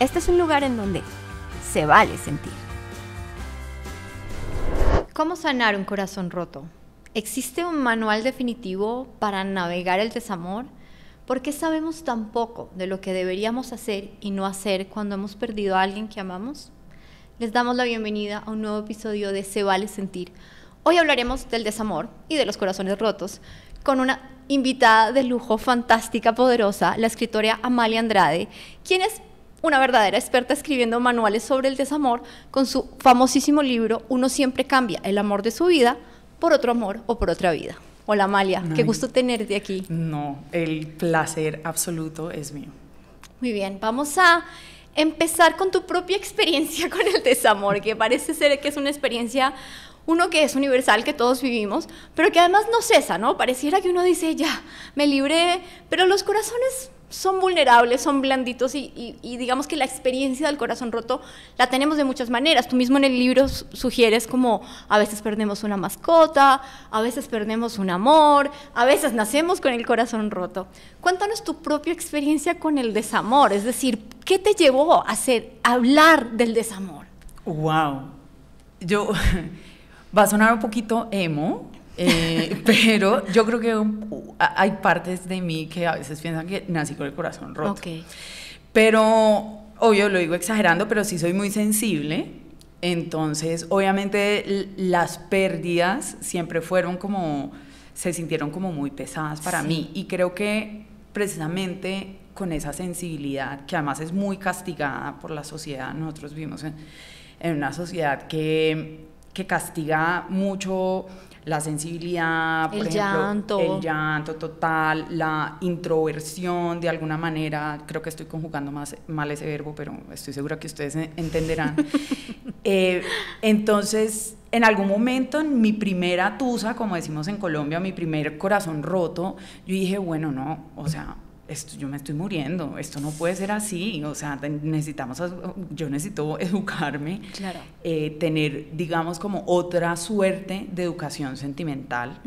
Este es un lugar en donde se vale sentir. ¿Cómo sanar un corazón roto? ¿Existe un manual definitivo para navegar el desamor? ¿Por qué sabemos tan poco de lo que deberíamos hacer y no hacer cuando hemos perdido a alguien que amamos? Les damos la bienvenida a un nuevo episodio de Se vale sentir. Hoy hablaremos del desamor y de los corazones rotos con una invitada de lujo fantástica, poderosa, la escritora Amalia Andrade, quien es una verdadera experta escribiendo manuales sobre el desamor con su famosísimo libro Uno siempre cambia el amor de su vida por otro amor o por otra vida. Hola Amalia, qué gusto tenerte aquí. No, el placer absoluto es mío. Muy bien, vamos a empezar con tu propia experiencia con el desamor, que parece ser que es una experiencia, uno que es universal, que todos vivimos, pero que además no cesa, ¿no? Pareciera que uno dice, ya, me libré, pero los corazones son vulnerables, son blanditos y, digamos que la experiencia del corazón roto la tenemos de muchas maneras. Tú mismo en el libro sugieres como a veces perdemos una mascota, a veces perdemos un amor, a veces nacemos con el corazón roto. Cuéntanos tu propia experiencia con el desamor, es decir, ¿qué te llevó a hacer, hablar del desamor? ¡Wow! Yo, va a sonar un poquito emo, eh, pero yo creo que hay partes de mí que a veces piensan que nací con el corazón roto. Pero, obvio, lo digo exagerando, pero sí soy muy sensible. Entonces, obviamente las pérdidas siempre fueron como, se sintieron como muy pesadas para mí. Y creo que precisamente con esa sensibilidad, que además es muy castigada por la sociedad, nosotros vivimos en, en una sociedad que, que castiga mucho la sensibilidad, por el llanto. el llanto total, la introversión de alguna manera, creo que estoy conjugando más, mal ese verbo, pero estoy segura que ustedes entenderán. Eh, entonces, en algún momento, en mi primera tusa, como decimos en Colombia, mi primer corazón roto, yo dije, bueno, no, o sea, yo me estoy muriendo, esto no puede ser así, o sea, necesitamos, yo necesito educarme, claro. Eh, tener, digamos, como otra suerte de educación sentimental.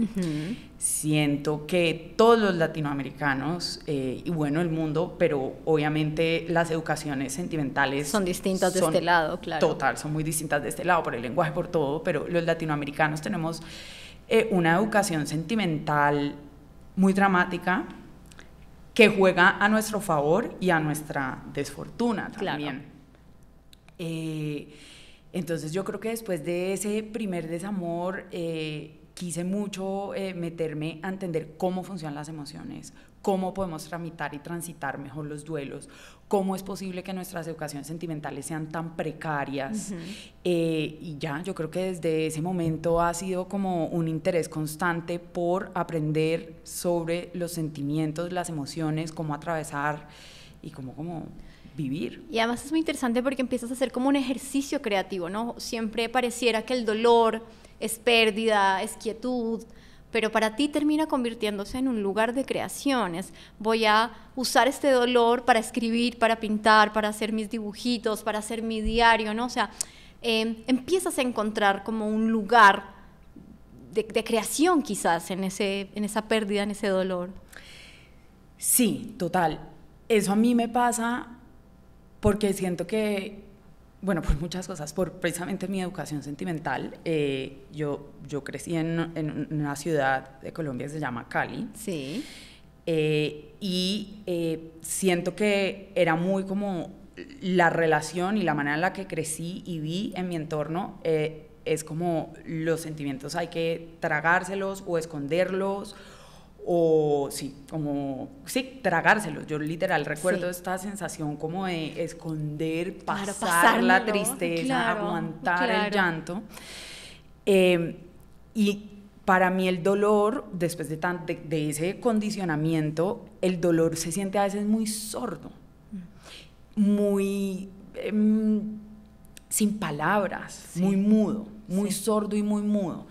Siento que todos los latinoamericanos, eh, y bueno, el mundo, pero obviamente las educaciones sentimentales... Son distintas de este lado, claro. Total, son muy distintas de este lado, por el lenguaje, por todo, pero los latinoamericanos tenemos eh, una educación sentimental muy dramática que juega a nuestro favor y a nuestra desfortuna también. Eh, entonces yo creo que después de ese primer desamor eh, quise mucho eh, meterme a entender cómo funcionan las emociones, cómo podemos tramitar y transitar mejor los duelos, cómo es posible que nuestras educaciones sentimentales sean tan precarias. Eh, y ya, yo creo que desde ese momento ha sido como un interés constante por aprender sobre los sentimientos, las emociones, cómo atravesar y cómo... cómo vivir. Y además es muy interesante porque empiezas a hacer como un ejercicio creativo, ¿no? Siempre pareciera que el dolor es pérdida, es quietud, pero para ti termina convirtiéndose en un lugar de creaciones. Voy a usar este dolor para escribir, para pintar, para hacer mis dibujitos, para hacer mi diario, ¿no? O sea, em, empiezas a encontrar como un lugar de, de, creación quizás en, ese, en esa pérdida, en ese dolor. Sí, total. Eso a mí me pasa porque siento que bueno, por muchas cosas, por precisamente mi educación sentimental. Eh, yo, crecí en, en, una ciudad de Colombia que se llama Cali. Sí. Eh, y eh, siento que era muy como la relación y la manera en la que crecí y vi en mi entorno es como los sentimientos hay que tragárselos o esconderlos o sí, como, sí, tragárselo Yo literal recuerdo esta sensación como de esconder, pasar la tristeza, aguantar el llanto. Em, y para mí el dolor, después de, tan, de, ese condicionamiento, el dolor se siente a veces muy sordo, mm. muy em, sin palabras, muy mudo, muy sordo y muy mudo.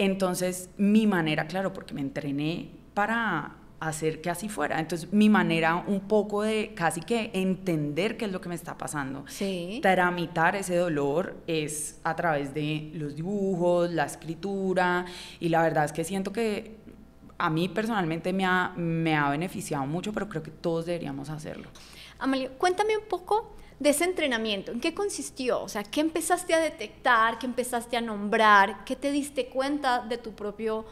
Entonces, mi manera, claro, porque me entrené para hacer que así fuera. Entonces, mi manera un poco de casi que entender qué es lo que me está pasando, tramitar ese dolor es a través de los dibujos, la escritura, y la verdad es que siento que a mí personalmente me ha, me ha beneficiado mucho, pero creo que todos deberíamos hacerlo. Amalia, cuéntame un poco de ese entrenamiento, ¿en qué consistió? O sea, ¿qué empezaste a detectar? ¿Qué empezaste a nombrar? ¿Qué te diste cuenta de tu propio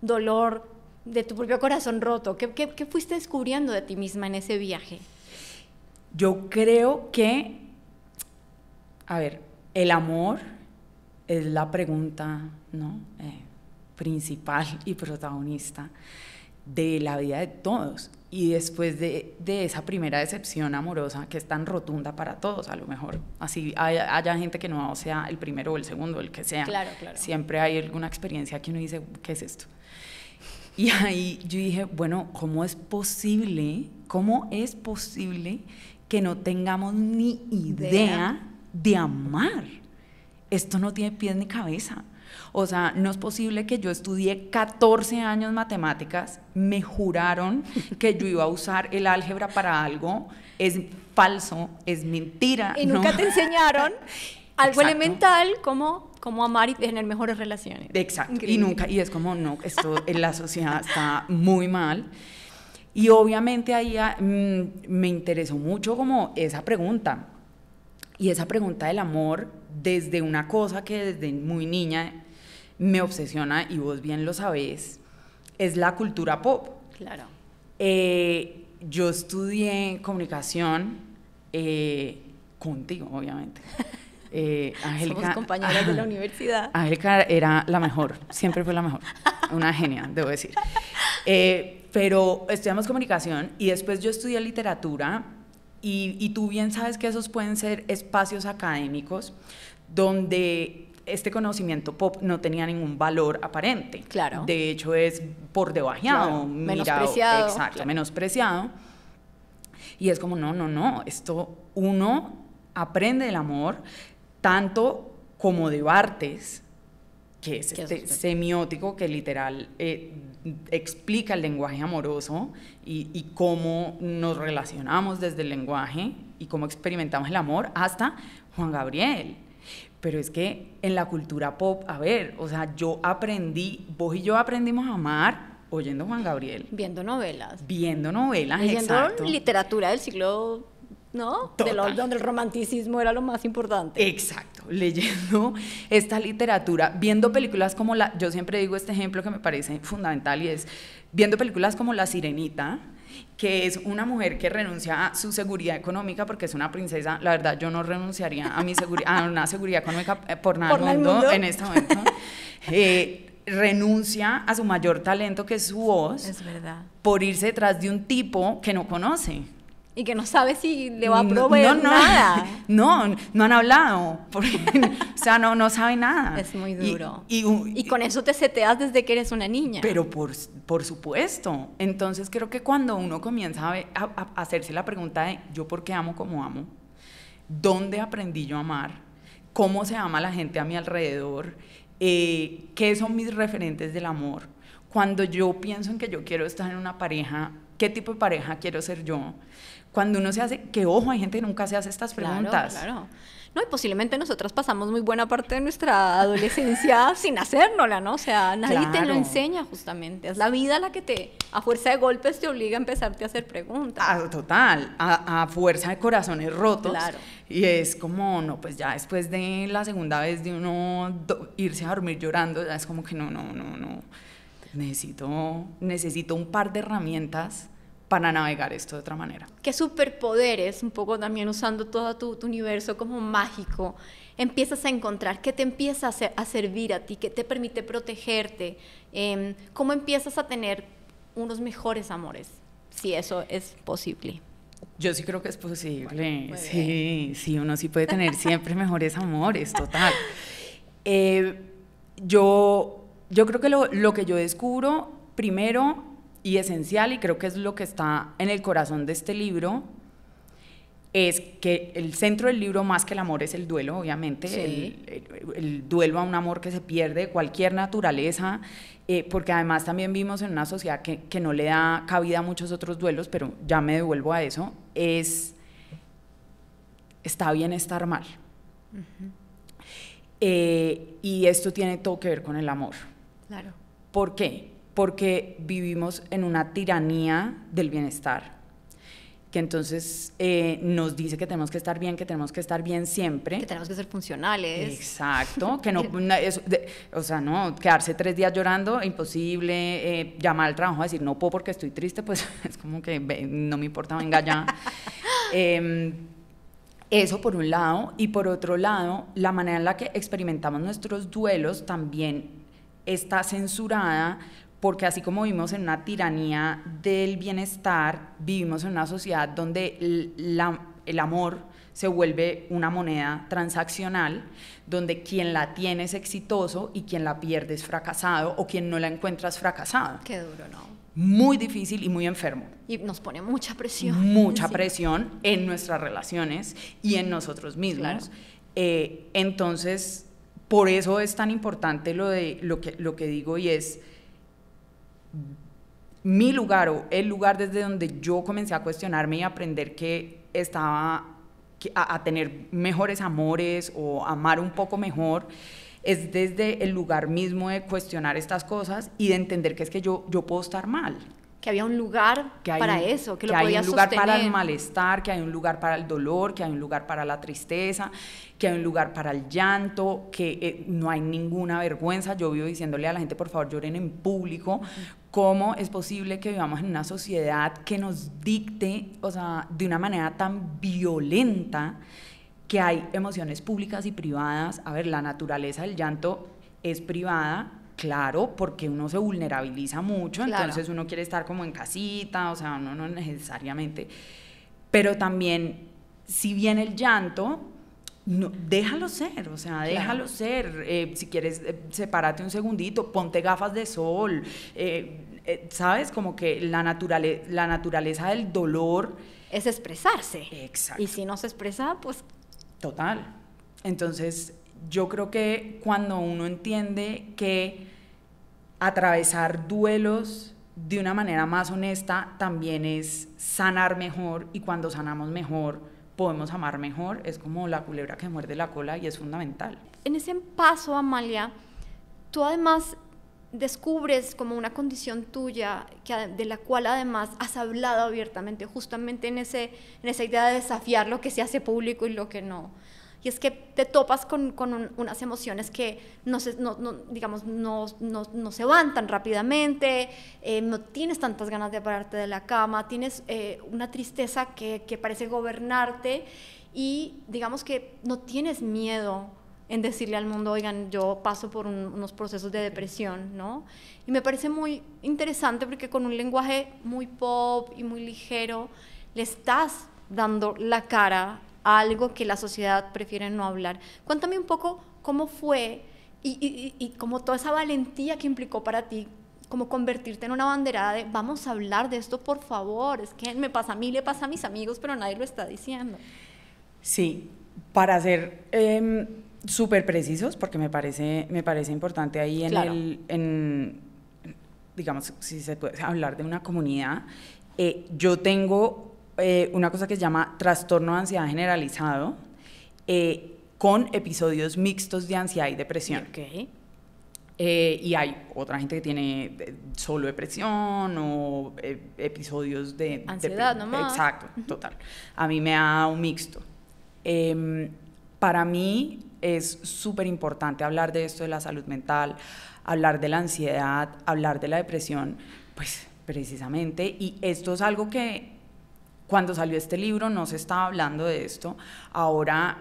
dolor? de tu propio corazón roto? ¿Qué, fuiste descubriendo de ti misma en ese viaje? Yo creo que, a ver, el amor es la pregunta ¿no? Eh, principal y protagonista de la vida de todos. Y después de, esa primera decepción amorosa que es tan rotunda para todos, a lo mejor, así haya, gente que no sea el primero o el segundo, el que sea, siempre hay alguna experiencia que uno dice, ¿qué es esto? Y ahí yo dije, bueno, ¿cómo es posible? ¿Cómo es posible que no tengamos ni idea de amar? Esto no tiene pies ni cabeza. O sea, no es posible que yo estudié 14 años matemáticas, me juraron que yo iba a usar el álgebra para algo, es falso, es mentira. Y nunca te enseñaron algo elemental como como amar y tener mejores relaciones. Exacto. Y nunca, y es como, no, esto en eh, la sociedad está muy mal. Y obviamente ahí ah, mm, me interesó mucho como esa pregunta. Y esa pregunta del amor desde una cosa que desde muy niña me obsesiona, y vos bien lo sabés, es la cultura pop. Claro. Eh, yo estudié comunicación eh, contigo, obviamente. Eh, Somos compañeras de la universidad. Angélica era la mejor, siempre fue la mejor. Una genia, debo decir. Eh, pero estudiamos comunicación y después yo estudié literatura y, tú bien sabes que esos pueden ser espacios académicos donde este conocimiento pop no tenía ningún valor aparente. Claro. De hecho, es por debajeado, menospreciado. exacto, menospreciado. Y es como, no, no, no, esto uno aprende el amor, tanto como de Bartes, que es este semiótico que literal eh, explica el lenguaje amoroso y, cómo nos relacionamos desde el lenguaje y cómo experimentamos el amor, hasta Juan Gabriel. Pero es que en la cultura pop, a ver, o sea, yo aprendí, vos y yo aprendimos a amar oyendo Juan Gabriel. Viendo novelas. Viendo novelas, viendo literatura del siglo ¿no? donde el romanticismo era lo más importante. Exacto, leyendo esta literatura, viendo películas como la, yo siempre digo este ejemplo que me parece fundamental y es viendo películas como La Sirenita, que es una mujer que renuncia a su seguridad económica porque es una princesa. La verdad, yo no renunciaría a mi seguridad, a una seguridad económica eh, por nada mundo, en este momento. Eh, renuncia a su mayor talento que es su voz por irse detrás de un tipo que no conoce y que no sabe si le va a proveer no, no, nada. No, no han hablado. o sea, no, no sabe nada. Es muy duro. Y, con eso te seteas desde que eres una niña. Pero por, supuesto. Entonces creo que cuando uno comienza a, hacerse la pregunta de yo por qué amo como amo, ¿dónde aprendí yo a amar? ¿Cómo se ama la gente a mi alrededor? Eh, ¿Qué son mis referentes del amor? Cuando yo pienso en que yo quiero estar en una pareja, ¿qué tipo de pareja quiero ser yo? cuando uno se hace, que ojo, hay gente que nunca se hace estas preguntas. Claro, claro. No, y posiblemente nosotras pasamos muy buena parte de nuestra adolescencia sin hacérnosla, ¿no? O sea, nadie te lo enseña justamente. Es la vida la que te, a fuerza de golpes, te obliga a empezarte a hacer preguntas. Ah, total, a, fuerza de corazones rotos. Claro. Y es como, no, pues ya después de la segunda vez de uno irse a dormir llorando, ya es como que no, no, no, no. Necesito, necesito un par de herramientas para navegar esto de otra manera. ¿Qué superpoderes, un poco también usando todo tu, universo como mágico, empiezas a encontrar? ¿Qué te empieza a, servir a ti? ¿Qué te permite protegerte? Em, ¿Cómo empiezas a tener unos mejores amores? Si eso es posible. Yo sí creo que es posible, sí, sí, uno sí puede tener siempre mejores amores, total. Eh, yo, yo creo que lo, lo que yo descubro primero y esencial, y creo que es lo que está en el corazón de este libro, es que el centro del libro, más que el amor, es el duelo, obviamente, el, duelo a un amor que se pierde cualquier naturaleza, eh, porque además también vimos en una sociedad que, no le da cabida a muchos otros duelos, pero ya me devuelvo a eso, es, está bien estar mal. Eh, y esto tiene todo que ver con el amor. Claro. ¿Por qué? porque vivimos en una tiranía del bienestar, que entonces eh, nos dice que tenemos que estar bien, que tenemos que estar bien siempre. Que tenemos que ser funcionales. Exacto, que no, o sea, no, quedarse tres días llorando, imposible, eh, llamar al trabajo a decir no puedo porque estoy triste, pues es como que no me importa, venga ya. Em, eso por un lado, y por otro lado, la manera en la que experimentamos nuestros duelos también está censurada porque así como vivimos en una tiranía del bienestar, vivimos en una sociedad donde el, amor se vuelve una moneda transaccional, donde quien la tiene es exitoso y quien la pierde es fracasado o quien no la encuentra es fracasado. Qué duro, ¿no? muy difícil y muy enfermo. Y nos pone mucha presión. Mucha presión en nuestras relaciones y en nosotros mismos. Eh, entonces, por eso es tan importante lo, de, lo, que, lo que digo y es, mi lugar o el lugar desde donde yo comencé a cuestionarme y aprender que estaba a, tener mejores amores o amar un poco mejor es desde el lugar mismo de cuestionar estas cosas y de entender que es que yo, yo puedo estar mal que había un lugar para eso, que, lo sostener. Que hay un lugar para el malestar, que hay un lugar para el dolor, que hay un lugar para la tristeza, que hay un lugar para el llanto, que eh, no hay ninguna vergüenza. Yo vivo diciéndole a la gente, por favor, lloren en público. ¿Cómo es posible que vivamos en una sociedad que nos dicte, o sea, de una manera tan violenta, que hay emociones públicas y privadas? A ver, la naturaleza del llanto es privada Claro, porque uno se vulnerabiliza mucho, entonces uno quiere estar como en casita, o sea, no necesariamente. Pero también, si viene el llanto, no, déjalo ser, o sea, déjalo ser. Eh, si quieres, eh, sepárate un segundito, ponte gafas de sol. Eh, ¿Sabes? Como que la, la naturaleza del dolor. Es expresarse. Exacto. Y si no se expresa, pues. Total. Entonces, yo creo que cuando uno entiende que atravesar duelos de una manera más honesta también es sanar mejor y cuando sanamos mejor podemos amar mejor, es como la culebra que muerde la cola y es fundamental. En ese paso, Amalia, tú además descubres como una condición tuya de la cual además has hablado abiertamente, justamente en esa idea de desafiar lo que se hace público y lo que no. Y es que te topas con, con unas emociones que no se, no, digamos, no, no, se van tan rápidamente, eh, no tienes tantas ganas de pararte de la cama, tienes eh, una tristeza que, que parece gobernarte y digamos que no tienes miedo en decirle al mundo, oigan, yo paso por unos procesos de depresión, ¿no? Y me parece muy interesante porque con un lenguaje muy pop y muy ligero, le estás dando la cara algo que la sociedad prefiere no hablar. Cuéntame un poco cómo fue y, como toda esa valentía que implicó para ti como convertirte en una banderada de vamos a hablar de esto, por favor, es que me pasa a mí, le pasa a mis amigos, pero nadie lo está diciendo. Sí, para ser em, súper precisos, porque me parece, me parece importante ahí en el, digamos, si se puede hablar de una comunidad, eh, yo tengo eh, una cosa que se llama trastorno de ansiedad generalizado eh, con episodios mixtos de ansiedad y depresión. Ok. Eh, y hay otra gente que tiene solo depresión o episodios de... Ansiedad nomás. Exacto, total. A mí me da un mixto. Em, para mí es súper importante hablar de esto de la salud mental, hablar de la ansiedad, hablar de la depresión, pues precisamente, y esto es algo que cuando salió este libro no se estaba hablando de esto, ahora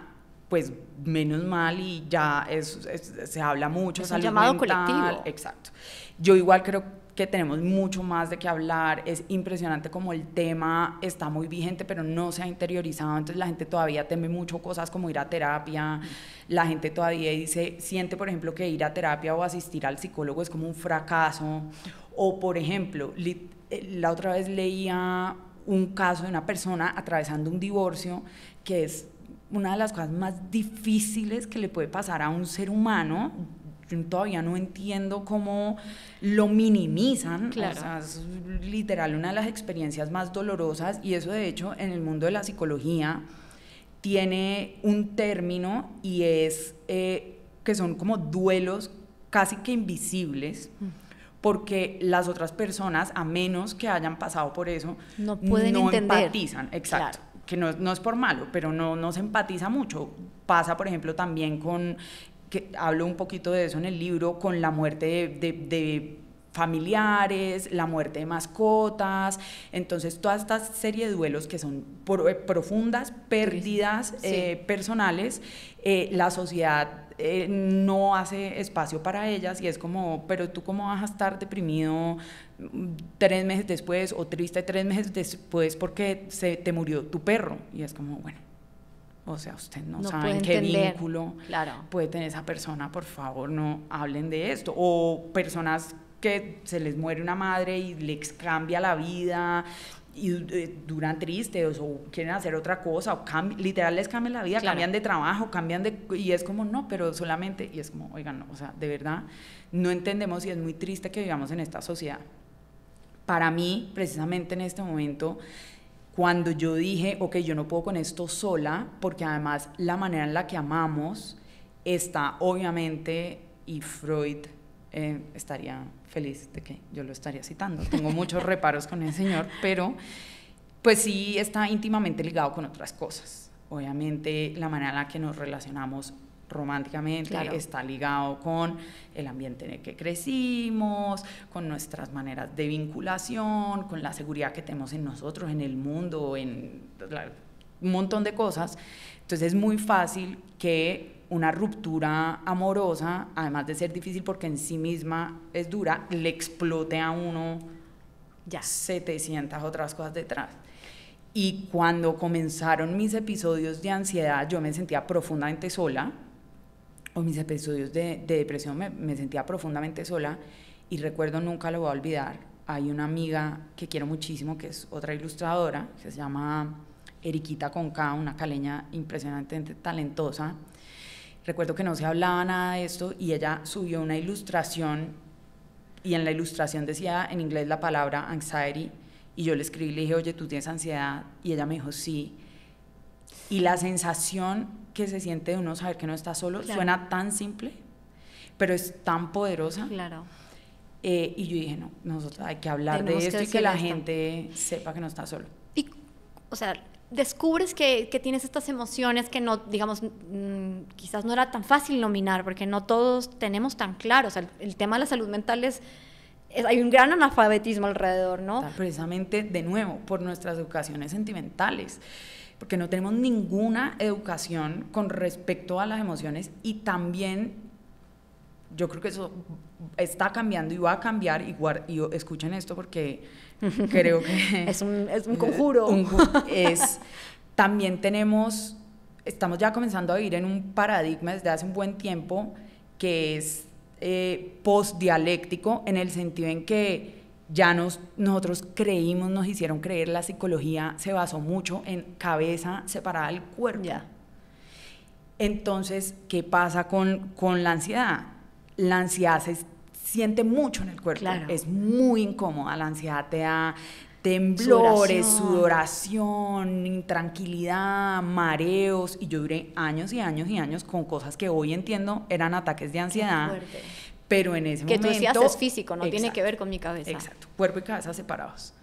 pues menos mal y ya se habla mucho. Es un llamado colectivo. Exacto. Yo igual creo que tenemos mucho más de qué hablar. Es impresionante como el tema está muy vigente, pero no se ha interiorizado. Entonces la gente todavía teme mucho cosas como ir a terapia. Mm. La gente todavía dice, siente, por ejemplo, que ir a terapia o asistir al psicólogo es como un fracaso. O, por ejemplo, eh, la otra vez leía un caso de una persona atravesando un divorcio, que es una de las cosas más difíciles que le puede pasar a un ser humano. Yo todavía no entiendo cómo lo minimizan. es literal una de las experiencias más dolorosas y eso de hecho en el mundo de la psicología tiene un término y es eh, que son como duelos casi que invisibles. Mm porque las otras personas, a menos que hayan pasado por eso, no pueden empatizan, exacto. Que no, no, es por malo, pero no, no se empatiza mucho. Pasa, por ejemplo, también con, que hablo un poquito de eso en el libro, con la muerte de familiares, la muerte de mascotas, entonces toda esta serie de duelos que son eh, profundas, pérdidas eh, personales, eh, la sociedad no hace espacio para ellas y es como, pero tú cómo vas a estar deprimido mm, tres meses después o triste tres meses después porque se te murió tu perro y es como, bueno. O sea, usted no, sabe qué vínculo puede tener esa persona, por favor, no hablen de esto. O personas que se les muere una madre y les cambia la vida y eh, duran tristes o quieren hacer otra cosa o literal les cambia la vida, cambian de trabajo, cambian de... y es como, no, pero solamente, y es como, oigan, no, o sea, de verdad, no entendemos y es muy triste que vivamos en esta sociedad. Para mí, precisamente en este momento, cuando yo dije, ok, yo no puedo con esto sola, porque además la manera en la que amamos está obviamente, y Freud eh, estaría feliz de que yo lo estaría citando. Tengo muchos reparos con el Señor, pero pues sí está íntimamente ligado con otras cosas. Obviamente la manera en la que nos relacionamos románticamente está ligado con el ambiente en el que crecimos, con nuestras maneras de vinculación, con la seguridad que tenemos en nosotros, en el mundo, en un montón de cosas. Entonces es muy fácil que una ruptura amorosa, además de ser difícil porque en sí misma es dura, le explote a uno ya 700 otras cosas detrás. Y cuando comenzaron mis episodios de ansiedad, yo me sentía profundamente sola, o mis episodios de, depresión, me, sentía profundamente sola, y recuerdo, nunca lo voy a olvidar, hay una amiga que quiero muchísimo, que es otra ilustradora, que se llama Eriquita Conca, una caleña impresionantemente talentosa, recuerdo que no se hablaba nada de esto y ella subió una ilustración y en la ilustración decía en inglés la palabra anxiety y yo le escribí, y le dije, oye, ¿tú tienes ansiedad? Y ella me dijo, sí. Y la sensación que se siente de uno saber que no está solo suena tan simple, pero es tan poderosa. Claro. Eh, y yo dije, no, nosotros hay que hablar de esto y que la gente sepa que no está solo. Y, o sea, descubres que, tienes estas emociones que no, digamos, mm, quizás no era tan fácil nominar, porque no todos tenemos tan claro. O sea, el, tema de la salud mental es, hay un gran analfabetismo alrededor, ¿no? Precisamente, de nuevo, por nuestras educaciones sentimentales, porque no tenemos ninguna educación con respecto a las emociones y también yo creo que eso está cambiando y va a cambiar, y, y escuchen esto porque Creo que... es, un, es un conjuro. es, también tenemos, estamos ya comenzando a vivir en un paradigma desde hace un buen tiempo que es eh, postdialéctico en el sentido en que ya nos, nosotros creímos, nos hicieron creer, la psicología se basó mucho en cabeza separada del cuerpo. ya Entonces, ¿qué pasa con, con, la ansiedad? La ansiedad se siente mucho en el cuerpo. Es muy incómoda, la ansiedad te da temblores, sudoración. intranquilidad, mareos. Y yo duré años y años y años con cosas que hoy entiendo eran ataques de ansiedad. Pero en ese momento. Que tú es físico, no tiene que ver con mi cabeza. Exacto, cuerpo y cabeza separados.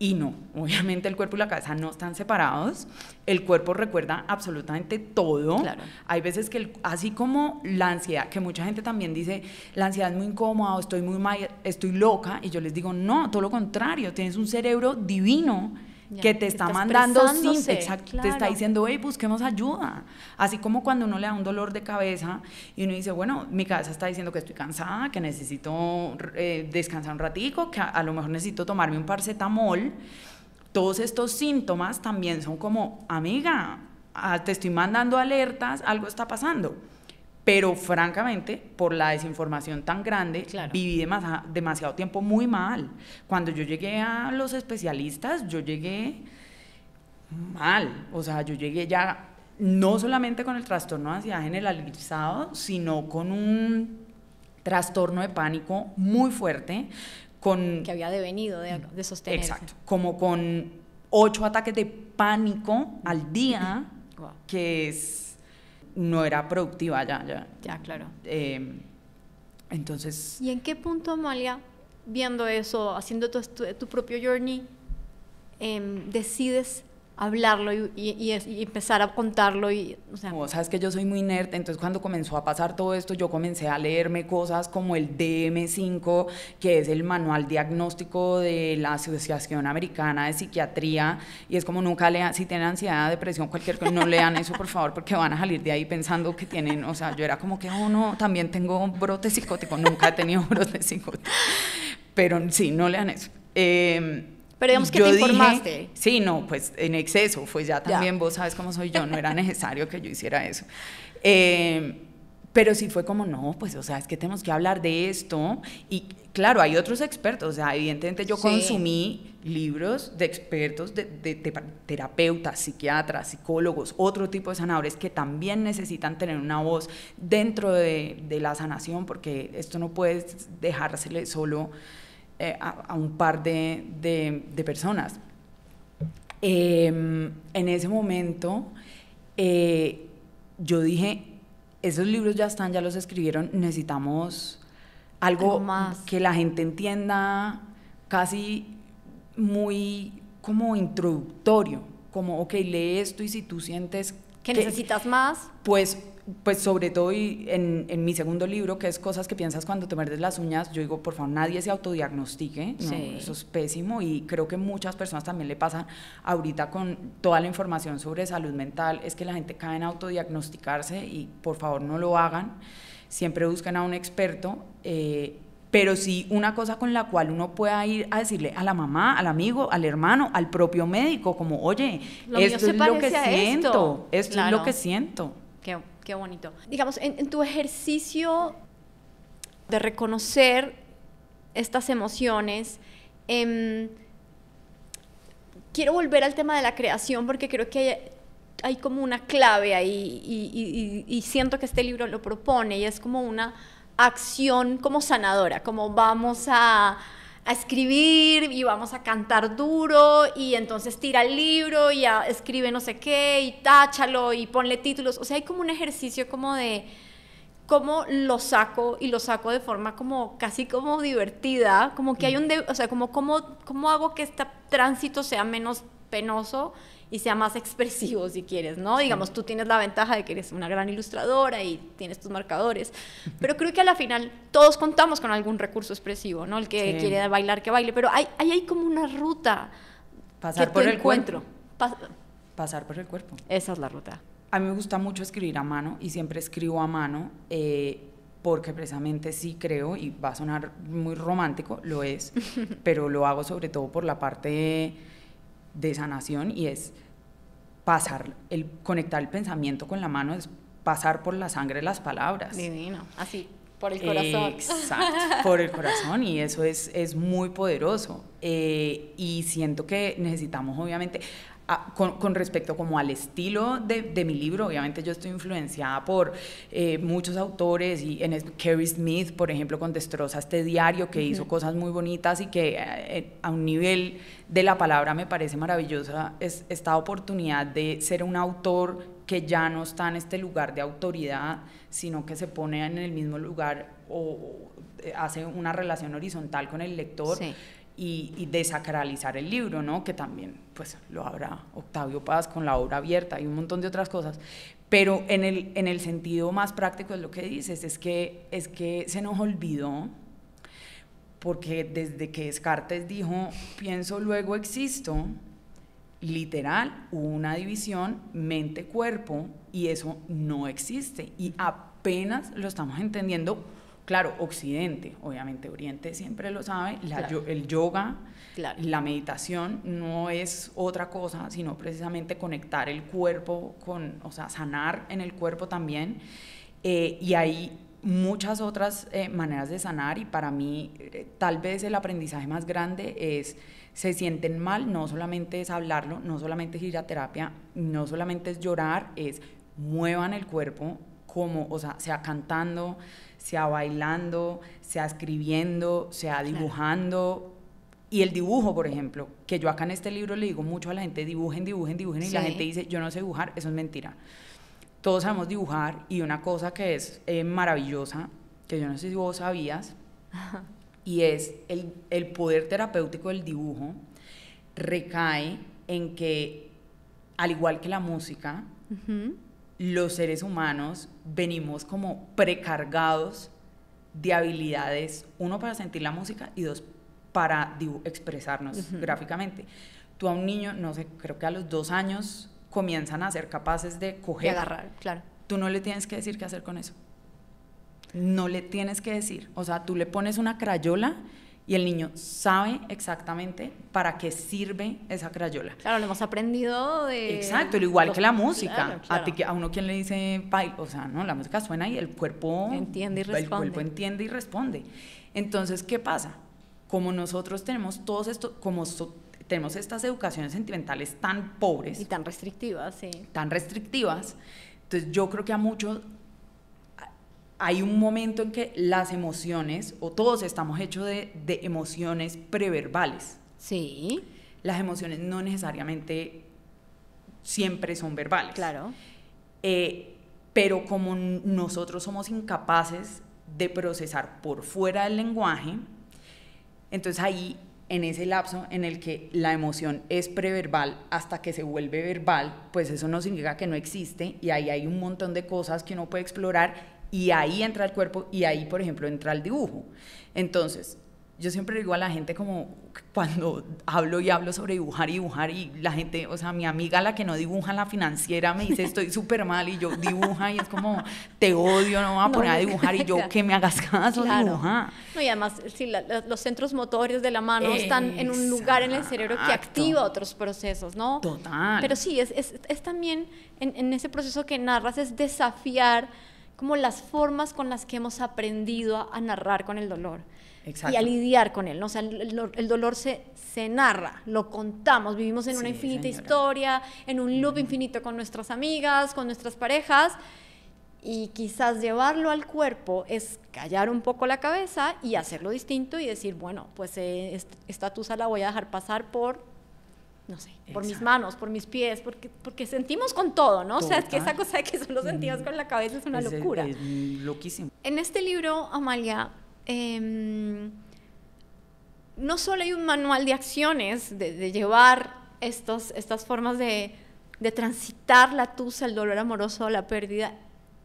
Y no, obviamente el cuerpo y la cabeza no están separados. El cuerpo recuerda absolutamente todo. Hay veces que, así como la ansiedad, que mucha gente también dice, la ansiedad es muy incómoda estoy, muy mal, estoy loca, y yo les digo, no, todo lo contrario, tienes un cerebro divino que te está mandando sin, te está diciendo, hey, busquemos ayuda. Así como cuando uno le da un dolor de cabeza y uno dice, bueno, mi cabeza está diciendo que estoy cansada, que necesito eh, descansar un ratico, que a, a, lo mejor necesito tomarme un paracetamol. Todos estos síntomas también son como, amiga, ah, te estoy mandando alertas, algo está pasando pero francamente, por la desinformación tan grande, viví demasiado, tiempo muy mal. Cuando yo llegué a los especialistas, yo llegué mal, o sea, yo llegué ya no solamente con el trastorno de ansiedad generalizado, sino con un trastorno de pánico muy fuerte, con... Que había devenido de, de sostenerse. Exacto, como con ocho ataques de pánico al día, que es no era productiva ya. Ya, ya claro. Eh, entonces... ¿Y en qué punto, Amalia, viendo eso, haciendo tu, tu propio journey, em, decides hablarlo y, empezar a contarlo. Y, o sea. que yo soy muy nerd, entonces cuando comenzó a pasar todo esto, yo comencé a leerme cosas como el DM5, que es el manual diagnóstico de la Asociación Americana de Psiquiatría, y es como nunca lean, si tienen ansiedad, depresión, cualquier cosa, no lean eso, por favor, porque van a salir de ahí pensando que tienen, o sea, yo era como que, oh no, también tengo un brote psicótico, nunca he tenido brote psicótico, pero sí, no lean eso. Eh, pero digamos que yo te informaste. sí, no, pues en exceso, pues ya también vos sabes cómo soy yo, no era necesario que yo hiciera eso. Em, pero sí fue como, no, pues, o sea, es que tenemos que hablar de esto. Y claro, hay otros expertos, o sea, evidentemente yo consumí libros de expertos, de, terapeutas, psiquiatras, psicólogos, otro tipo de sanadores que también necesitan tener una voz dentro de, la sanación, porque esto no puedes dejársele solo eh, a, un par de, personas. Em, en ese momento eh, yo dije, esos libros ya están, ya los escribieron, necesitamos algo, más. que la gente entienda casi muy como introductorio, como, ok, lee esto y si tú sientes... Que, que necesitas más. Pues pues sobre todo en, mi segundo libro, que es Cosas que piensas cuando te muerdes las uñas, yo digo, por favor, nadie se autodiagnostique, eso es pésimo y creo que muchas personas también le pasan ahorita con toda la información sobre salud mental, es que la gente cae en autodiagnosticarse y por favor no lo hagan, siempre busquen a un experto. Eh, pero sí una cosa con la cual uno pueda ir a decirle a la mamá, al amigo, al hermano, al propio médico, como, oye, esto es lo que siento, esto, es lo que siento. Qué, bonito. Digamos, en, tu ejercicio de reconocer estas emociones, em, quiero volver al tema de la creación porque creo que hay, como una clave ahí y, y, siento que este libro lo propone y es como una acción como sanadora, como vamos a, a escribir y vamos a cantar duro y entonces tira el libro y escribe no sé qué y táchalo y ponle títulos. O sea, hay como un ejercicio como de cómo lo saco y lo saco de forma como casi como divertida, como que hay un, de, o sea, como cómo, cómo hago que este tránsito sea menos penoso y sea más expresivo si quieres, ¿no? Digamos, tú tienes la ventaja de que eres una gran ilustradora y tienes tus marcadores, pero creo que a la final todos contamos con algún recurso expresivo, ¿no? El que quiere bailar, que baile, pero hay, hay, como una ruta. Pasar que por el encuentro. Pasar por el cuerpo. Esa es la ruta. A mí me gusta mucho escribir a mano y siempre escribo a mano. Eh, porque precisamente sí creo, y va a sonar muy romántico, lo es, pero lo hago sobre todo por la parte de sanación y es pasar, el, conectar el pensamiento con la mano es pasar por la sangre las palabras. Divino, así, por el corazón. Exacto, por el corazón y eso es, es muy poderoso. Eh, y siento que necesitamos obviamente, con, respecto como al estilo de, mi libro, obviamente yo estoy influenciada por eh, muchos autores y en Kerry Smith, por ejemplo, con Destroza este diario que hizo cosas muy bonitas y que eh, eh, a un nivel de la palabra me parece maravillosa es esta oportunidad de ser un autor que ya no está en este lugar de autoridad, sino que se pone en el mismo lugar o hace una relación horizontal con el lector y, desacralizar el libro, ¿no? Que también, pues, lo habrá Octavio Paz con la obra abierta y un montón de otras cosas. Pero en el, en el sentido más práctico es lo que dices, es que, es que se nos olvidó, porque desde que Descartes dijo, pienso, luego existo, literal, hubo una división mente-cuerpo y eso no existe. Y apenas lo estamos entendiendo Claro, Occidente, obviamente Oriente siempre lo sabe, el yoga, la meditación no es otra cosa, sino precisamente conectar el cuerpo con, o sea, sanar en el cuerpo también. Eh, y hay muchas otras eh, maneras de sanar y para mí eh, tal vez el aprendizaje más grande es se sienten mal, no solamente es hablarlo, no solamente es ir a terapia, no solamente es llorar, es muevan el cuerpo como, o sea, sea cantando, sea bailando, sea escribiendo, sea dibujando. Y el dibujo, por ejemplo, que yo acá en este libro le digo mucho a la gente, dibujen, dibujen, dibujen, y la gente dice, yo no sé dibujar, eso es mentira. Todos sabemos dibujar y una cosa que es eh, maravillosa, que yo no sé si vos sabías, y es el, poder terapéutico del dibujo recae en que, al igual que la música, los seres humanos venimos como precargados de habilidades, uno para sentir la música y dos para expresarnos gráficamente. Tú a un niño, no sé, creo que a los dos años comienzan a ser capaces de coger. agarrar, claro. Tú no le tienes que decir qué hacer con eso. No le tienes que decir. O sea, tú le pones una crayola y el niño sabe exactamente para qué sirve esa crayola. Claro, lo hemos aprendido de... Exacto, igual que la música. A, a uno quien le dice, o sea, no, la música suena y el cuerpo... Entiende y responde. El cuerpo entiende y responde. Entonces, ¿qué pasa? Como nosotros tenemos todos estos, como tenemos estas educaciones sentimentales tan pobres... Y tan restrictivas, sí. Tan restrictivas, entonces yo creo que a muchos hay un momento en que las emociones, o todos estamos hechos de, emociones preverbales. Sí. Las emociones no necesariamente siempre son verbales. Claro. Eh, pero como nosotros somos incapaces de procesar por fuera del lenguaje, entonces ahí, en ese lapso en el que la emoción es preverbal hasta que se vuelve verbal, pues eso no significa que no existe y ahí hay un montón de cosas que uno puede explorar y ahí entra el cuerpo y ahí, por ejemplo, entra el dibujo. Entonces, yo siempre digo a la gente como cuando hablo y hablo sobre dibujar y dibujar y la gente, o sea, mi amiga la que no dibuja la financiera me dice estoy súper mal y yo dibuja y es como te odio, no me voy a poner a dibujar y yo que me hagas caso, claro. No, y además si los centros motores de la mano están en un lugar en el cerebro que activa otros procesos, ¿no? Total. Pero sí, es, también en, en ese proceso que narras es desafiar como las formas con las que hemos aprendido a, narrar con el dolor y a lidiar con él. ¿no? O sea, el, dolor se, se narra, lo contamos, vivimos en una infinita historia, en un loop infinito con nuestras amigas, con nuestras parejas. Y quizás llevarlo al cuerpo es callar un poco la cabeza y hacerlo distinto y decir, bueno, pues eh, esta tusa la voy a dejar pasar por no sé, por mis manos, por mis pies, porque, porque sentimos con todo, ¿no? O sea, es que esa cosa de que solo sentimos mm. con la cabeza es una locura. Es, loquísimo. En este libro, Amalia, em, no solo hay un manual de acciones, de, llevar estos, estas formas de, transitar la tusa, el dolor amoroso, la pérdida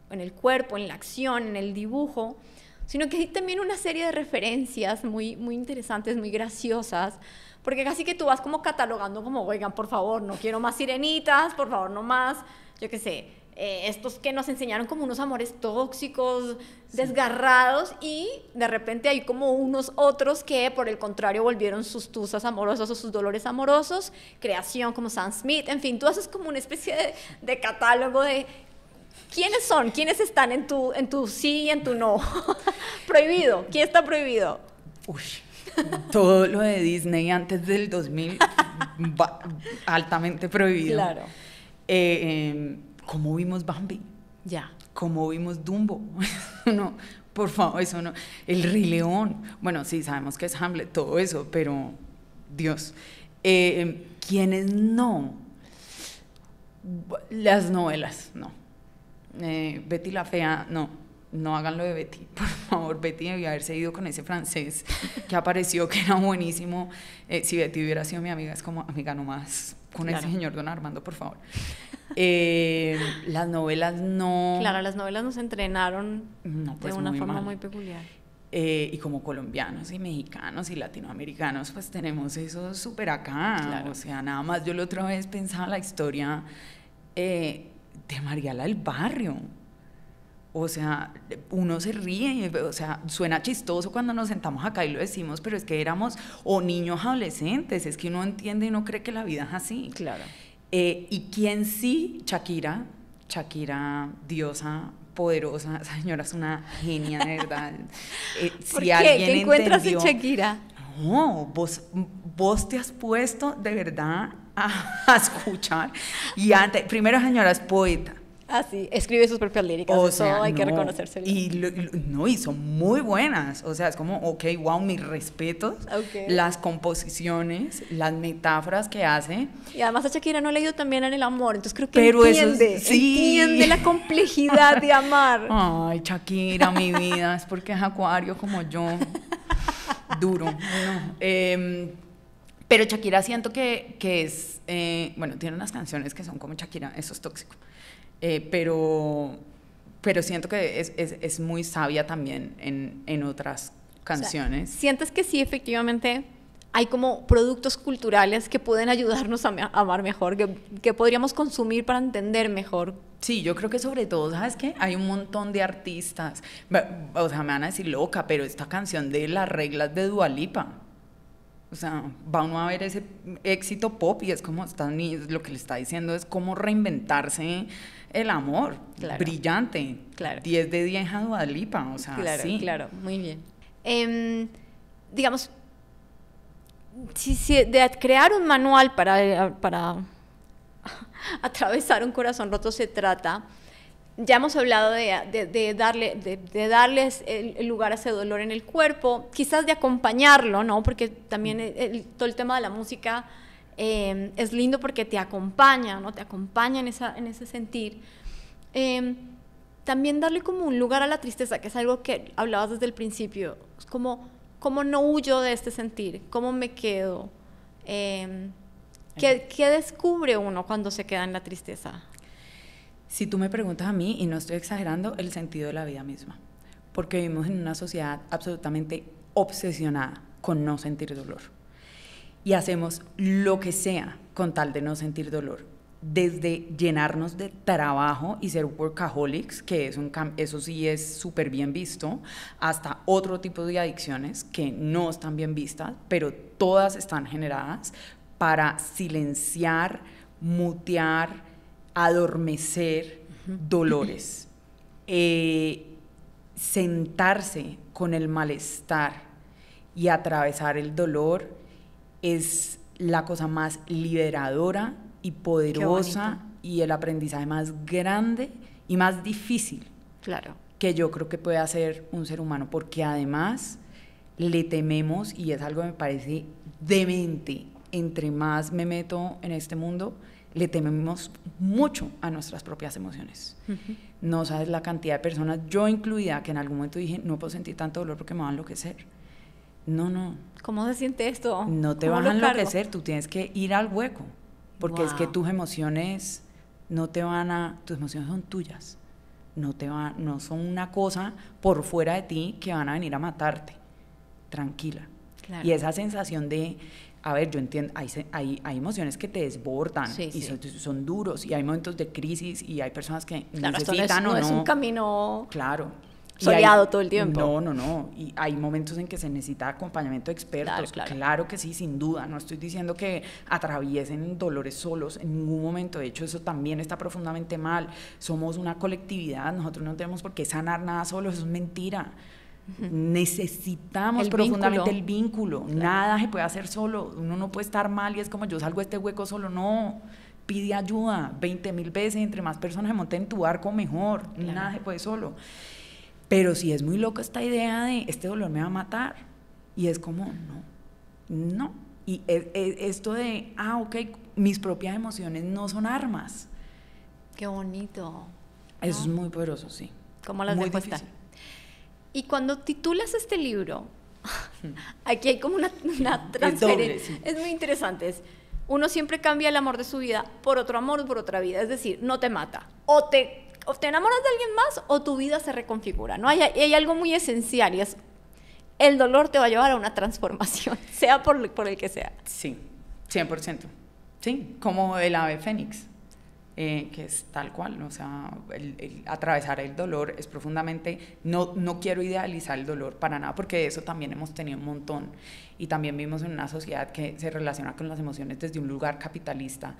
en el cuerpo, en la acción, en el dibujo, sino que hay también una serie de referencias muy, muy interesantes, muy graciosas, porque casi que tú vas como catalogando como, oigan, por favor, no quiero más sirenitas, por favor, no más, yo qué sé, eh, estos que nos enseñaron como unos amores tóxicos, desgarrados, y de repente hay como unos otros que por el contrario volvieron sus tusas amorosas o sus dolores amorosos, creación como Sam Smith, en fin, tú haces como una especie de, catálogo de quiénes son, quiénes están en tu, en tu sí y en tu no. prohibido, ¿quién está prohibido? Uy, todo lo de Disney antes del 2000, altamente prohibido. Claro. Eh, em, ¿Cómo vimos Bambi? Ya. ¿Cómo vimos Dumbo? no, por favor, eso no. El Rey León. Bueno, sí, sabemos que es Hamlet, todo eso, pero Dios. Eh, em, ¿Quiénes no? Las novelas, no. Eh, Betty la Fea, no no hagan lo de Betty, por favor, Betty debió haberse ido con ese francés que apareció, que era buenísimo. Eh, si Betty hubiera sido mi amiga, es como, amiga, no más con ese señor don Armando, por favor. Eh, las novelas no... Claro, las novelas nos entrenaron de pues, una forma muy peculiar. Eh, y como colombianos y mexicanos y latinoamericanos, pues tenemos eso súper acá. O sea, nada más yo la otra vez pensaba la historia de Mariala del Barrio o sea, uno se ríe, o sea, suena chistoso cuando nos sentamos acá y lo decimos, pero es que éramos o niños adolescentes, es que uno entiende y no cree que la vida es así. Claro. Eh, y quien sí, Shakira, Shakira, diosa poderosa, señora es una genia, de verdad. Eh, qué? encuentras en Shakira? No, vos, vos te has puesto de verdad a, escuchar. Y antes, primero, señora, es poeta Así, ah, escribe sus propias líricas, hay que reconocerse. Y, no, y son muy buenas, o sea, es como, ok, wow, mis respetos, las composiciones, las metáforas que hace. Y además a Shakira no ha leído también en el amor, entonces creo que Pero entiende, sí. entiende la complejidad de amar. Ay, Shakira, mi vida, es porque es acuario como yo, duro. Em, pero Shakira siento que, que es, eh, bueno, tiene unas canciones que son como Shakira, eso es tóxico. Eh, pero, pero siento que es, es, es muy sabia también en, en otras canciones. ¿Sientes que sí, efectivamente, hay como productos culturales que pueden ayudarnos a, amar mejor, que, que, podríamos consumir para entender mejor? Sí, yo creo que sobre todo, ¿sabes qué? Hay un montón de artistas, o sea, me van a decir loca, pero esta canción de las reglas de Dualipa. O sea, va uno a ver ese éxito pop y es como, lo que le está diciendo es cómo reinventarse el amor. Brillante. Claro. 10 de 10 a Dualipa, o sea, claro, sí. Claro, muy bien. Em, digamos, si, de crear un manual para, para atravesar un corazón roto se trata, ya hemos hablado de, darle, de, darles el, lugar a ese dolor en el cuerpo, quizás de acompañarlo, ¿no? Porque también mm. todo el tema de la música Em, es lindo porque te acompaña, ¿no? Te acompaña en, esa, en ese sentir. Em, también darle como un lugar a la tristeza, que es algo que hablabas desde el principio. como, ¿cómo no huyo de este sentir? ¿Cómo me quedo? Em, ¿qué, ¿Qué descubre uno cuando se queda en la tristeza? Si tú me preguntas a mí, y no estoy exagerando, el sentido de la vida misma. Porque vivimos en una sociedad absolutamente obsesionada con no sentir dolor y hacemos lo que sea con tal de no sentir dolor. Desde llenarnos de trabajo y ser workaholics, que eso sí es súper bien visto, hasta otro tipo de adicciones que no están bien vistas, pero todas están generadas para silenciar, mutear, adormecer dolores. Eh, sentarse con el malestar y atravesar el dolor es la cosa más liberadora y poderosa y el aprendizaje más grande y más difícil claro. que yo creo que puede hacer un ser humano, porque además le tememos y es algo que me parece demente. Entre más me meto en este mundo, le tememos mucho a nuestras propias emociones. No sabes la cantidad de personas, yo incluida, que en algún momento dije, no puedo sentir tanto dolor porque me va a enloquecer no, no. ¿Cómo se siente esto? No te van a enloquecer, tú tienes que ir al hueco, porque es que tus emociones no te van a, tus emociones son tuyas, no, te va, no son una cosa por fuera de ti que van a venir a matarte, tranquila. Y esa sensación de, a ver, yo entiendo, hay, hay, emociones que te desbordan y Son, duros y hay momentos de crisis y hay personas que necesitan es, no. Es un camino. Claro soleado todo el tiempo. No, no, no. Y hay momentos en que se necesita acompañamiento de expertos. Claro, que sí, sin duda. No estoy diciendo que atraviesen dolores solos en ningún momento. De hecho, eso también está profundamente mal. Somos una colectividad. Nosotros no tenemos por qué sanar nada solo Eso es mentira. Necesitamos profundamente el vínculo. Nada se puede hacer solo. Uno no puede estar mal y es como yo salgo de este hueco solo. No pide ayuda 20 mil veces, entre más personas se monten tu barco mejor, nada se puede solo. Pero si es muy loca esta idea de este dolor me va a matar, y es como, no, no. Y e, e, esto de, ah, ok, mis propias emociones no son armas. Qué bonito. Eso es muy poderoso, sí. ¿Cómo las muy difícil. Y cuando titulas este libro, hmm. aquí hay como una, transferencia. Es, muy interesante. uno siempre cambia el amor de su vida por otro amor, por otra vida. Es decir, no te mata. O te o te enamoras de alguien más o tu vida se reconfigura, ¿no? Hay, hay algo muy esencial y es el dolor te va a llevar a una transformación, sea por, el que sea. Sí, 100%. Sí, como el ave fénix, eh, que es tal cual, o sea, atravesar el dolor es profundamente, no, no quiero idealizar el dolor para nada, porque eso también hemos tenido un montón, y también vimos en una sociedad que se relaciona con las emociones desde un lugar capitalista,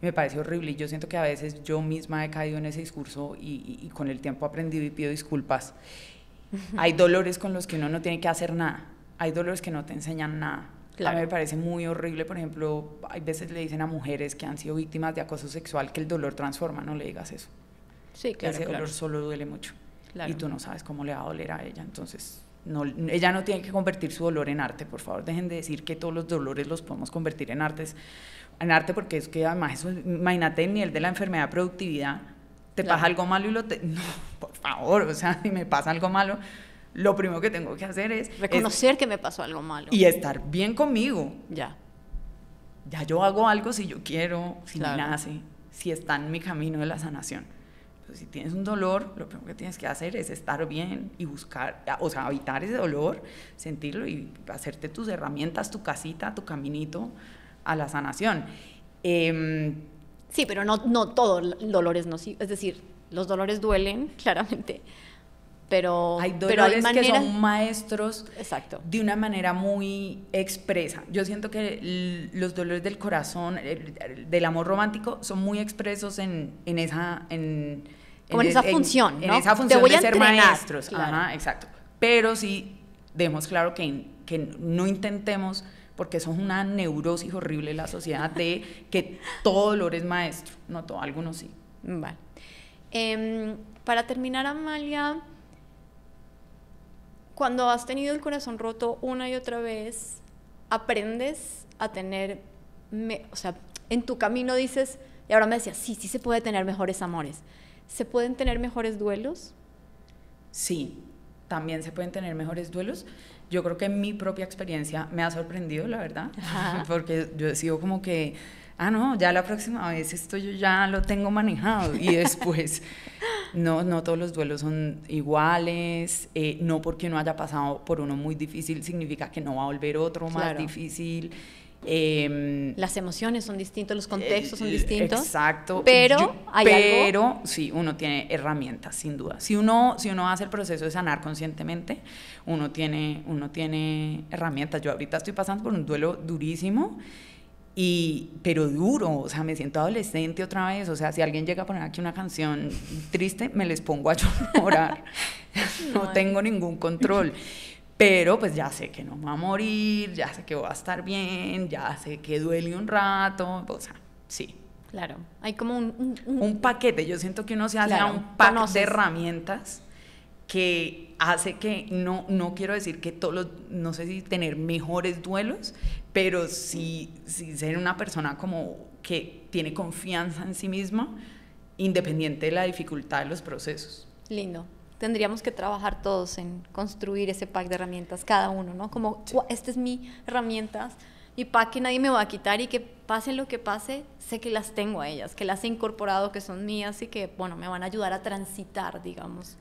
me parece horrible y yo siento que a veces yo misma he caído en ese discurso y, con el tiempo he aprendido y pido disculpas. Hay dolores con los que uno no tiene que hacer nada, hay dolores que no te enseñan nada. A mí me parece muy horrible, por ejemplo, hay veces le dicen a mujeres que han sido víctimas de acoso sexual que el dolor transforma, no le digas eso. Sí, claro. Ese dolor solo duele mucho. Y tú no sabes cómo le va a doler a ella, entonces no, ella no tiene que convertir su dolor en arte, por favor, dejen de decir que todos los dolores los podemos convertir en artes, en arte, porque es que además, imagínate el nivel de la enfermedad productividad, te pasa algo malo y lo... Te, no, por favor, o sea, si me pasa algo malo, lo primero que tengo que hacer es... Reconocer que me pasó algo malo. Y estar bien conmigo. Ya. Ya yo hago algo si yo quiero, si me nace, si está en mi camino de la sanación. si tienes un dolor, lo primero que tienes que hacer es estar bien y buscar, o sea, evitar ese dolor, sentirlo y hacerte tus herramientas, tu casita, tu caminito a la sanación. Em, sí, pero no, no todos dolores sí Es decir, los dolores duelen, claramente. Pero hay dolores que son maestros Exacto. de una manera muy expresa. Yo siento que los dolores del corazón, del amor romántico, son muy expresos en, esa... En, e, esa función, ¿no? En esa función de ser maestros. Ajá, exacto. Pero sí, demos claro que, que no intentemos porque eso es una neurosis horrible la sociedad de que todo dolor es maestro, no todo, algunos sí. Vale. Em, para terminar, Amalia, cuando has tenido el corazón roto una y otra vez, aprendes a tener, o sea, en tu camino dices, y ahora me decías, sí, sí se puede tener mejores amores. ¿Se pueden tener mejores duelos? Sí, también se pueden tener mejores duelos yo creo que mi propia experiencia me ha sorprendido, la verdad, porque yo sigo como que, ah, no, ya la próxima vez esto yo ya lo tengo manejado y después, no, no todos los duelos son iguales, eh, no porque uno haya pasado por uno muy difícil significa que no va a volver otro más difícil. Em, Las emociones son distintas, los contextos son eh, distintos. Exacto. Pero, ¿hay pero algo? sí, uno tiene herramientas, sin duda. Si uno, si uno hace el proceso de sanar conscientemente, uno tiene, uno tiene herramientas. Yo ahorita estoy pasando por un duelo durísimo. Y, pero duro, o sea, me siento adolescente otra vez, o sea, si alguien llega a poner aquí una canción triste, me les pongo a llorar, no tengo ningún control pero pues ya sé que no va a morir, ya sé que va a estar bien, ya sé que duele un rato, o sea, sí. Claro, hay como un... Un, un... paquete, yo siento que uno se hace a un pack de herramientas que hace que, no, no quiero decir que todos los, no sé si tener mejores duelos, pero si sí ser una persona como que tiene confianza en sí misma, independiente de la dificultad de los procesos. Lindo, tendríamos que trabajar todos en construir ese pack de herramientas, cada uno, ¿no? Como, este esta es mi herramientas, mi pack que nadie me va a quitar y que pase lo que pase, sé que las tengo a ellas, que las he incorporado, que son mías y que, bueno, me van a ayudar a transitar, digamos,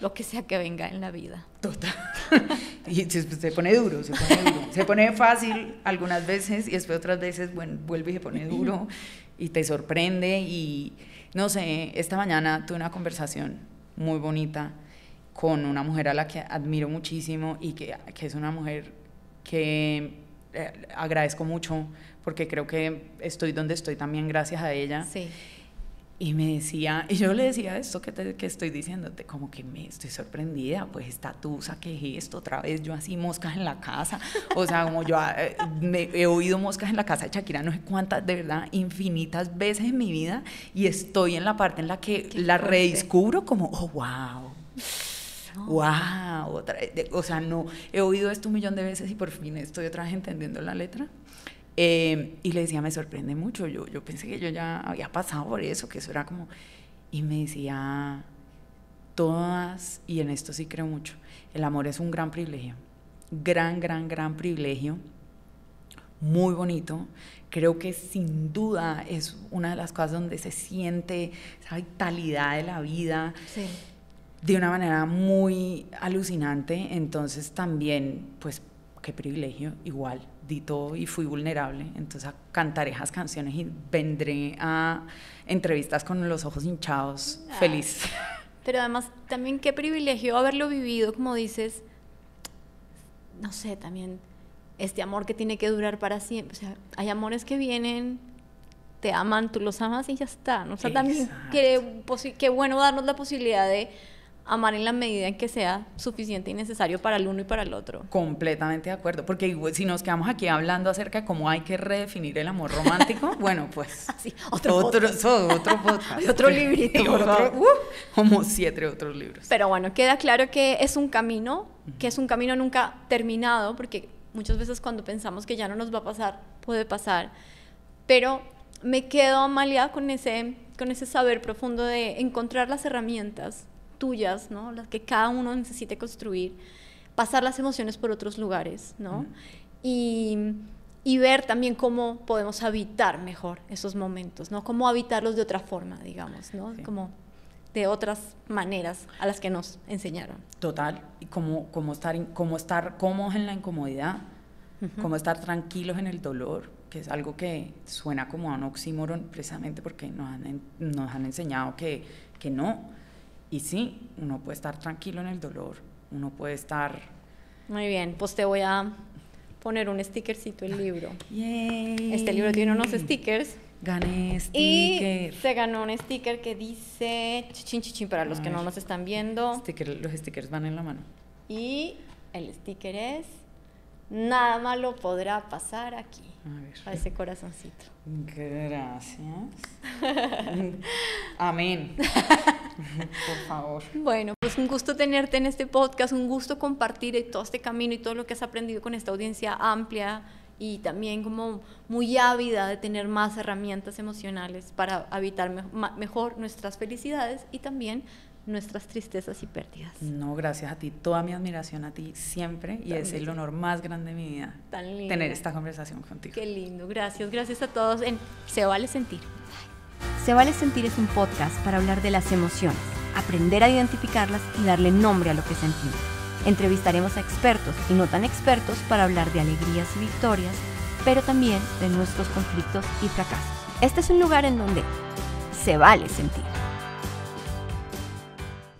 lo que sea que venga en la vida. Total. y se, pone duro, se pone duro. Se pone fácil algunas veces y después otras veces, bueno, vuelve y se pone duro y te sorprende y, no sé, esta mañana tuve una conversación muy bonita con una mujer a la que admiro muchísimo y que, es una mujer que eh, agradezco mucho porque creo que estoy donde estoy también gracias a ella. Y me decía, y yo le decía esto que, que estoy diciéndote, como que me estoy sorprendida, pues está tú, que esto, otra vez yo así moscas en la casa, o sea, como yo ah, eh, he oído moscas en la casa de Shakira no sé cuántas, de verdad, infinitas veces en mi vida, y estoy en la parte en la que la redescubro como, oh, wow. ¡Wow! Otra, o sea, no, he oído esto un millón de veces y por fin estoy otra vez entendiendo la letra. Eh, y le decía, me sorprende mucho, yo, pensé que yo ya había pasado por eso, que eso era como... Y me decía, todas, y en esto sí creo mucho, el amor es un gran privilegio, gran, gran, gran privilegio, muy bonito. Creo que sin duda es una de las cosas donde se siente esa vitalidad de la vida. de una manera muy alucinante, entonces también, pues, qué privilegio, igual, y fui vulnerable. Entonces cantaré esas canciones y vendré a entrevistas con los ojos hinchados, ah. feliz. Pero además, también qué privilegio haberlo vivido, como dices, no sé, también este amor que tiene que durar para siempre. O sea, hay amores que vienen, te aman, tú los amas y ya está. O sea, también qué bueno darnos la posibilidad de amar en la medida en que sea suficiente y necesario para el uno y para el otro. Completamente de acuerdo, porque si nos quedamos aquí hablando acerca de cómo hay que redefinir el amor romántico, bueno, pues otro, otro, otro, otro Otro, uh, como siete otros libros. Pero bueno, queda claro que es un camino, que es un camino nunca terminado, porque muchas veces cuando pensamos que ya no nos va a pasar, puede pasar, pero me quedo amaleada con ese, con ese saber profundo de encontrar las herramientas tuyas, ¿no? Las que cada uno necesite construir, pasar las emociones por otros lugares, ¿no? y, ver también cómo podemos habitar mejor esos momentos, ¿no? Cómo habitarlos de otra forma, digamos, ¿no? Como de otras maneras a las que nos enseñaron. Total, y cómo, estar, cómo estar cómodos en la incomodidad, cómo estar tranquilos en el dolor, que es algo que suena como a un oxímoron precisamente porque nos han, nos han enseñado que, que no, y sí, uno puede estar tranquilo en el dolor, uno puede estar... Muy bien, pues te voy a poner un stickercito el libro. Este libro tiene unos stickers. Gané sticker. Y se ganó un sticker que dice chichín para los que no nos están viendo. los stickers van en la mano. Y el sticker es nada malo podrá pasar aquí, a, ese corazoncito. Gracias. Amén. Por favor. Bueno, pues un gusto tenerte en este podcast, un gusto compartir todo este camino y todo lo que has aprendido con esta audiencia amplia y también como muy ávida de tener más herramientas emocionales para habitar mejor nuestras felicidades y también nuestras tristezas y pérdidas. No, gracias a ti, toda mi admiración a ti siempre y es el honor más grande de mi vida tener esta conversación contigo. Qué lindo, gracias, gracias a todos en Se vale sentir. Se vale sentir es un podcast para hablar de las emociones, aprender a identificarlas y darle nombre a lo que sentimos. Entrevistaremos a expertos y no tan expertos para hablar de alegrías y victorias, pero también de nuestros conflictos y fracasos. Este es un lugar en donde se vale sentir.